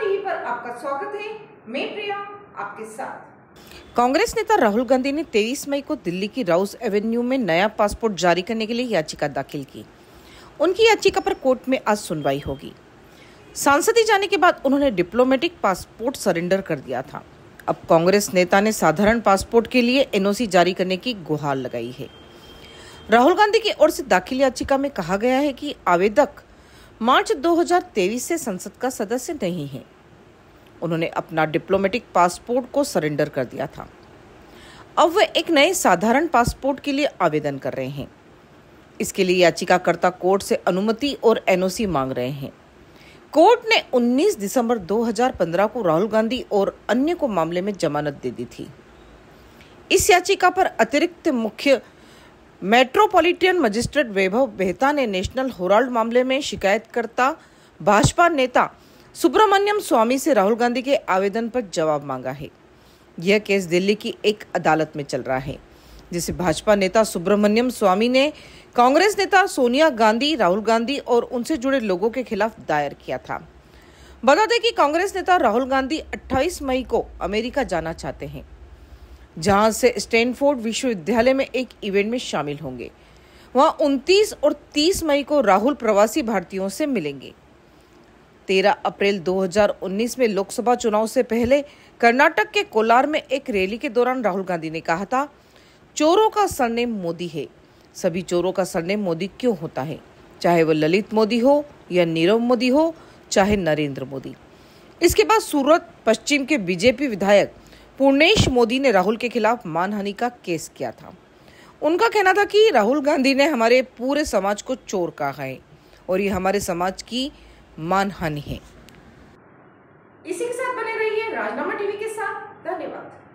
TV पर आपका स्वागत है मैं प्रिया आपके साथ कांग्रेस नेता राहुल गांधी ने 23 मई को दिल्ली की राउस एवेन्यू में नया पासपोर्ट जारी करने के लिए याचिका दाखिल की उनकी याचिका पर कोर्ट में आज सुनवाई होगी सांसदी जाने के बाद उन्होंने डिप्लोमेटिक पासपोर्ट सरेंडर कर दिया था अब कांग्रेस नेता ने साधारण पासपोर्ट के लिए एनओसी जारी करने की गुहार लगाई है राहुल गांधी की ओर से दाखिल याचिका में कहा गया है कि आवेदक मार्च 2023 से संसद का सदस्य नहीं है उन्होंने अपना डिप्लोमेटिक पासपोर्ट को सरेंडर कर दिया था अब वे एक नए साधारण पासपोर्ट के लिए आवेदन कर रहे हैं इसके लिए याचिकाकर्ता कोर्ट से अनुमति और एनओसी मांग रहे हैं कोर्ट ने 19 दिसंबर 2015 को राहुल गांधी और अन्य को मामले में जमानत दे दी थी इस याचिका पर अतिरिक्त मुख्य मेट्रोपॉलिटन मजिस्ट्रेट वैभव मेहता ने नेशनल होराल्ड मामले में शिकायतकर्ता भाजपा नेता सुब्रमण्यम स्वामी से राहुल गांधी के आवेदन पर जवाब मांगा है यह केस दिल्ली की एक अदालत में चल रहा है जिसे भाजपा नेता सुब्रमण्यम स्वामी ने कांग्रेस नेता सोनिया गांधी राहुल गांधी और उनसे जुड़े लोगों के खिलाफ दायर किया था बता दें कि कांग्रेस नेता राहुल गांधी 28 मई को अमेरिका जाना चाहते हैं जहां से स्टैनफोर्ड विश्वविद्यालय में एक इवेंट में शामिल होंगे वहां 29 और 30 मई को राहुल प्रवासी भारतीयों से मिलेंगे 13 अप्रैल 2019 में लोकसभा चुनाव से पहले कर्नाटक के कोलार में एक रैली के दौरान राहुल गांधी ने कहा था चोरों का सरनेम मोदी है सभी चोरों का सरनेम मोदी क्यों होता है चाहे वह ललित मोदी हो या नीरव मोदी हो चाहे नरेंद्र मोदी इसके बाद सूरत पश्चिम के बीजेपी विधायक पूर्णेश मोदी ने राहुल के खिलाफ मानहानि का केस किया था उनका कहना था कि राहुल गांधी ने हमारे पूरे समाज को चोर कहा है और ये हमारे समाज की मानहानि है इसी के साथ बने रहिए राजनामा टीवी के साथ धन्यवाद